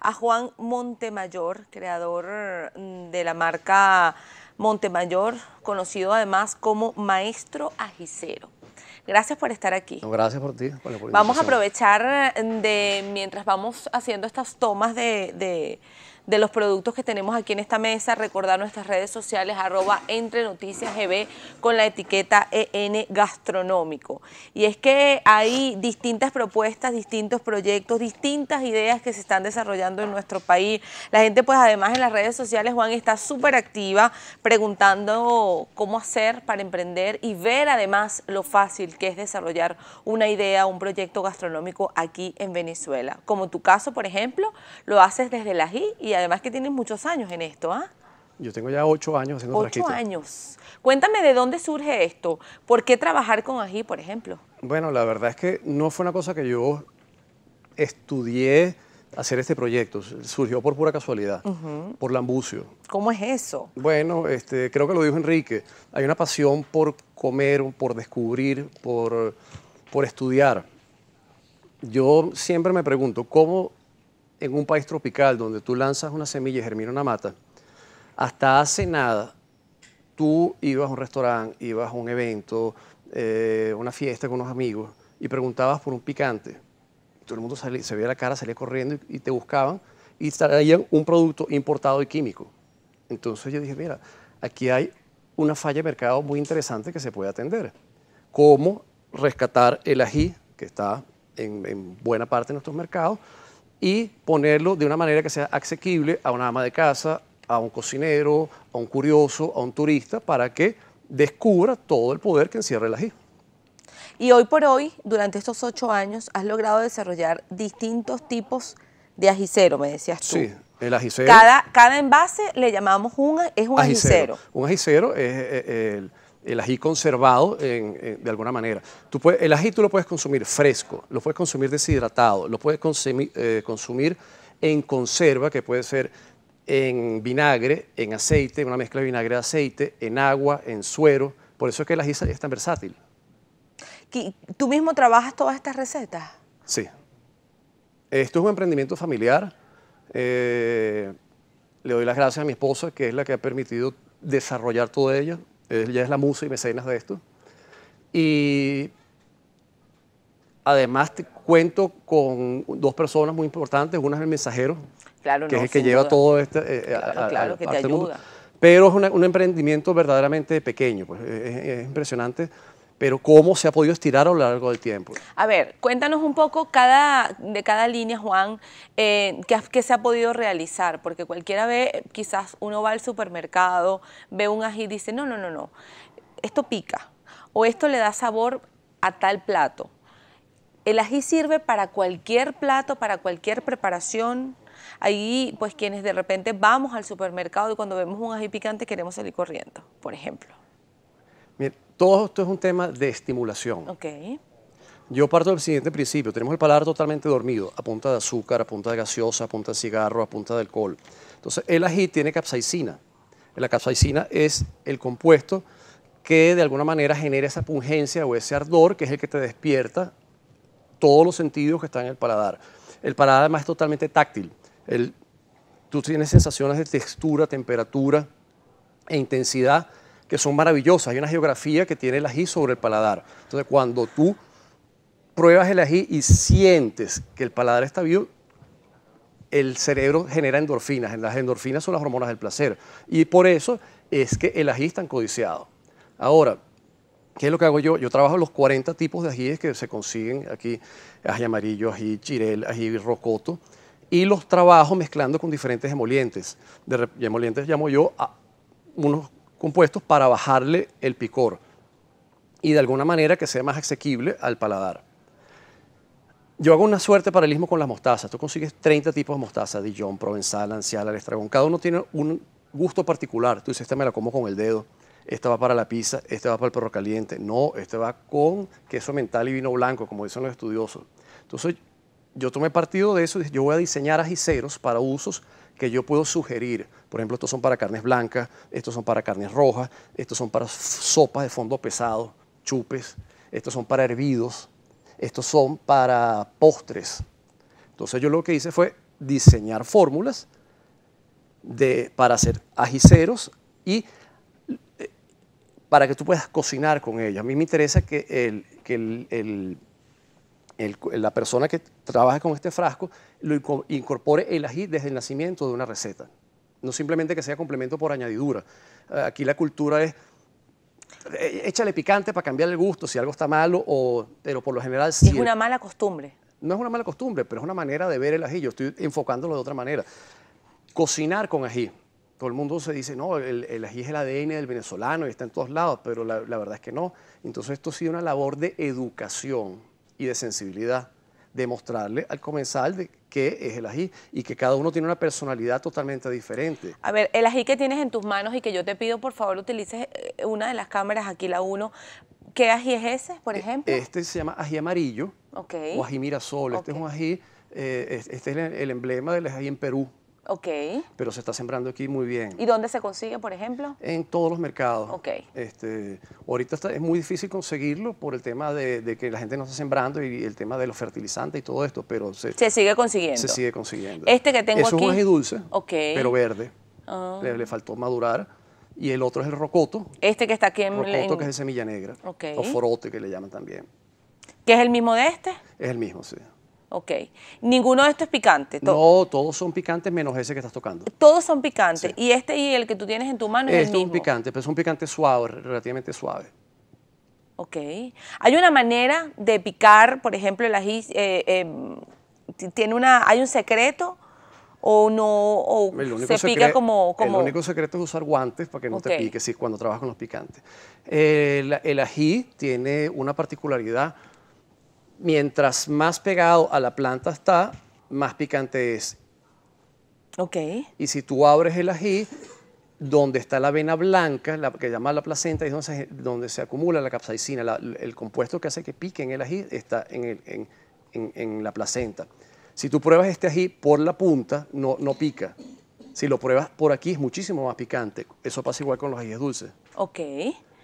a Juan Montemayor, creador mm, de la marca Montemayor, conocido además como Maestro Ajicero. Gracias por estar aquí. gracias por ti. vamos a aprovechar eh, de, mientras vamos haciendo estas tomas de de los productos que tenemos aquí en esta mesa. Recordar nuestras redes sociales, arroba entre GB con la etiqueta EN gastronómico. Y es que hay distintas propuestas, distintos proyectos, distintas ideas que se están desarrollando en nuestro país. La gente pues además en las redes sociales, Juan, está súper activa preguntando cómo hacer para emprender y ver además lo fácil que es desarrollar una idea, un proyecto gastronómico aquí en Venezuela. Como tu caso, por ejemplo, lo haces desde la GI y además que tienes muchos años en esto, ¿ah? Yo tengo ya ocho años haciendo ocho Ocho años. Cuéntame de dónde surge esto. ¿Por qué trabajar con ají, por ejemplo? Bueno, la verdad es que no fue una cosa que yo estudié hacer este proyecto. Surgió por pura casualidad, por lambucio. ¿Cómo es eso? Bueno, este, creo que lo dijo Enrique. Hay una pasión por comer, por descubrir, por, por estudiar. Yo siempre me pregunto, ¿cómo en un país tropical donde tú lanzas una semilla y germina una mata, hasta hace nada tú ibas a un restaurante, ibas a un evento, eh, una fiesta con unos amigos y preguntabas por un picante. Todo el mundo se veía la cara, salía corriendo y, te buscaban y traían un producto importado y químico. Entonces yo dije, mira, aquí hay una falla de mercado muy interesante que se puede atender. ¿Cómo rescatar el ají, que está en, en buena parte de nuestros mercados, y ponerlo de una manera que sea asequible a una ama de casa, a un cocinero, a un curioso, a un turista, para que descubra todo el poder que encierra el ají. Y hoy por hoy, durante estos ocho años, has logrado desarrollar distintos tipos de ajicero, me decías tú. Sí, el ajicero. Cada, cada envase le llamamos un, es un ajicero. Un ajicero es eh, eh, el el ají conservado eh, de alguna manera. el ají tú lo puedes consumir fresco, lo puedes consumir deshidratado, lo puedes eh, consumir, en conserva, que puede ser en vinagre, en aceite, en una mezcla de vinagre de aceite, en agua, en suero. Por eso es que el ají es tan versátil. ¿Tú mismo trabajas todas estas recetas? Sí. Esto es un emprendimiento familiar. Eh, le doy las gracias a mi esposa, que es la que ha permitido desarrollar todo ello. Ella es la musa y mecenas de esto. Y además te cuento con dos personas muy importantes. Una es el mensajero, claro, que es el que lleva todo este... Eh, eh, ayuda. Pero es un emprendimiento verdaderamente pequeño. Pues, es impresionante pero cómo se ha podido estirar a lo largo del tiempo. A ver, cuéntanos un poco cada, de cada línea, Juan, eh, que qué, se ha podido realizar, porque cualquiera ve, quizás uno va al supermercado, ve un ají y dice, no, no, no, no, esto pica, o esto le da sabor a tal plato. El ají sirve para cualquier plato, para cualquier preparación. Ahí, pues quienes de repente vamos al supermercado y cuando vemos un ají picante queremos salir corriendo, por ejemplo. Mira, todo esto es un tema de estimulación. Ok. Yo parto del siguiente principio. Tenemos el paladar totalmente dormido, a punta de azúcar, a punta de gaseosa, a punta de cigarro, a punta de alcohol. Entonces, el ají tiene capsaicina. La capsaicina es el compuesto que de alguna manera genera esa pungencia o ese ardor que es el que te despierta todos los sentidos que están en el paladar. El paladar además es totalmente táctil. El, tú tienes sensaciones de textura, temperatura e intensidad que son maravillosas. Hay una geografía que tiene el ají sobre el paladar. Entonces, cuando tú pruebas el ají y sientes que el paladar está vivo, el cerebro genera endorfinas. Las endorfinas son las hormonas del placer. Y por eso es que el ají está encodiciado. codiciado. Ahora, ¿Qué es lo que hago yo? Yo trabajo los 40 tipos de ajíes que se consiguen aquí, ají amarillo, ají chirel, ají rocoto, y los trabajo mezclando con diferentes emolientes. De emolientes llamo yo a unos compuestos para bajarle el picor y de alguna manera que sea más asequible al paladar. Yo hago una suerte paralelismo con las mostazas. Tú consigues 30 tipos de mostaza, Dijon, Provenzal, Ancial, Estragón. Cada uno tiene un gusto particular. Tú dices, esta me la como con el dedo, esta va para la pizza, esta va para el perro caliente. No, esta va con queso mental y vino blanco, como dicen los estudiosos. Entonces, yo tomé partido de eso y dije, yo voy a diseñar ajiceros para usos que yo puedo sugerir. Por ejemplo, estos son para carnes blancas, estos son para carnes rojas, estos son para sopas de fondo pesado, chupes, estos son para hervidos, estos son para postres. Entonces yo lo que hice fue diseñar fórmulas de, para hacer ajiceros y eh, para que tú puedas cocinar con ellos. A mí me interesa que que el la persona que trabaja con este frasco lo incorpore el ají desde el nacimiento de una receta. No simplemente que sea complemento por añadidura. Ah, aquí la cultura es eh, échale picante para cambiar el gusto si algo está malo, o, pero por lo general Es una mala costumbre. No es una mala costumbre, pero es una manera de ver el ají. Yo estoy enfocándolo de otra manera. Cocinar con ají. Todo el mundo se dice, no, el, ají es el ADN del venezolano y está en todos lados, pero la verdad es que no. Entonces esto ha sido una labor de educación y de sensibilidad. Demostrarle al comensal de qué es el ají y que cada uno tiene una personalidad totalmente diferente. A ver, el ají que tienes en tus manos y que yo te pido por favor utilices eh, una de las cámaras, aquí la 1, ¿qué ají es ese, por e, ejemplo? Este se llama ají amarillo o ají mirasol. Este es un ají, eh, este es el emblema del ají en Perú. Ok. Pero se está sembrando aquí muy bien. ¿Y dónde se consigue, por ejemplo? En todos los mercados. Ok. Este, ahorita está, es muy difícil conseguirlo por el tema de, que la gente no está sembrando y el tema de los fertilizantes y todo esto, pero se, sigue consiguiendo. Se sigue consiguiendo. Este que tengo aquí. Es un dulce, okay. pero verde. Ah. Le, faltó madurar. Y el otro es el rocoto. Este que está aquí en... Rocoto, que es de semilla negra. O forote, que le llaman también. ¿Que es el mismo de este? Es el mismo, sí. Ok. Ninguno de estos es picante. no, todos son picantes menos ese que estás tocando. Todos son picantes. Y este y el que tú tienes en tu mano es el mismo. Este es un picante, pero es un picante suave, relativamente suave. Ok. Hay una manera de picar, por ejemplo, el ají. Eh, em, tiene una, ¿Hay un secreto? ¿O no? O ¿Se pica como, El único secreto es usar guantes para que no te pique, cuando trabajas con los picantes. el ají tiene una particularidad mientras más pegado a la planta está, más picante es. Ok. Y si tú abres el ají, donde está la vena blanca, la que llama la placenta, es donde se, acumula la capsaicina, el compuesto que hace que pique en el ají está en, la placenta. Si tú pruebas este ají por la punta, no, pica. Si lo pruebas por aquí, es muchísimo más picante. Eso pasa igual con los ajíes dulces. Ok.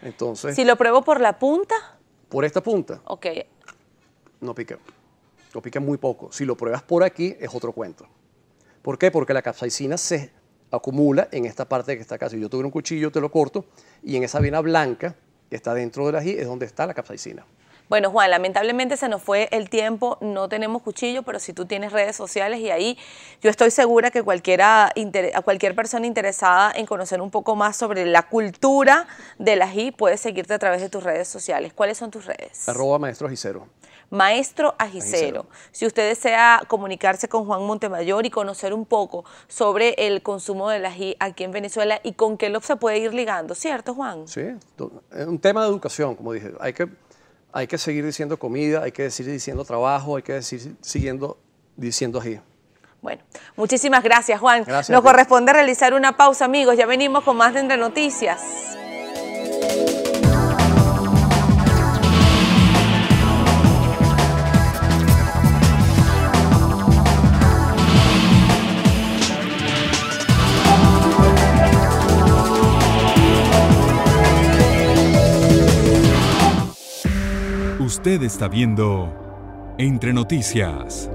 Entonces. Si lo pruebo por la punta. Por esta punta. Ok no pique, lo pique muy poco. Si lo pruebas por aquí, es otro cuento. ¿Por qué? Porque la capsaicina se acumula en esta parte que está acá. Si yo tuve un cuchillo, te lo corto, y en esa vena blanca que está dentro del ají es donde está la capsaicina. Bueno, Juan, lamentablemente se nos fue el tiempo, no tenemos cuchillo, pero si tú tienes redes sociales y ahí yo estoy segura que cualquiera, a cualquier persona interesada en conocer un poco más sobre la cultura del ají puede seguirte a través de tus redes sociales. ¿Cuáles son tus redes? Arroba maestros maestro ajicero. Si usted desea comunicarse con Juan Montemayor y conocer un poco sobre el consumo del ají aquí en Venezuela y con qué lo se puede ir ligando, ¿cierto, Juan? Sí, es un tema de educación, como dije. Hay que, hay que seguir diciendo comida, hay que seguir diciendo trabajo, hay que seguir siguiendo diciendo ají. Bueno, muchísimas gracias, Juan. Nos corresponde realizar una pausa, amigos. Ya venimos con más de Entre Noticias. Usted está viendo Entre Noticias.